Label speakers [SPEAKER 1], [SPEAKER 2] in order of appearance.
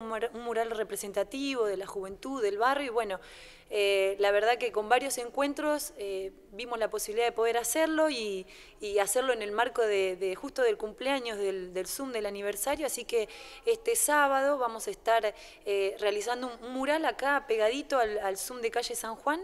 [SPEAKER 1] un mural representativo de la juventud, del barrio, y bueno, eh, la verdad que con varios encuentros eh, vimos la posibilidad de poder hacerlo y, hacerlo en el marco de, justo del cumpleaños del, Zoom del aniversario, así que este sábado vamos a estar eh, realizando un mural acá pegadito al, al Zoom de calle San Juan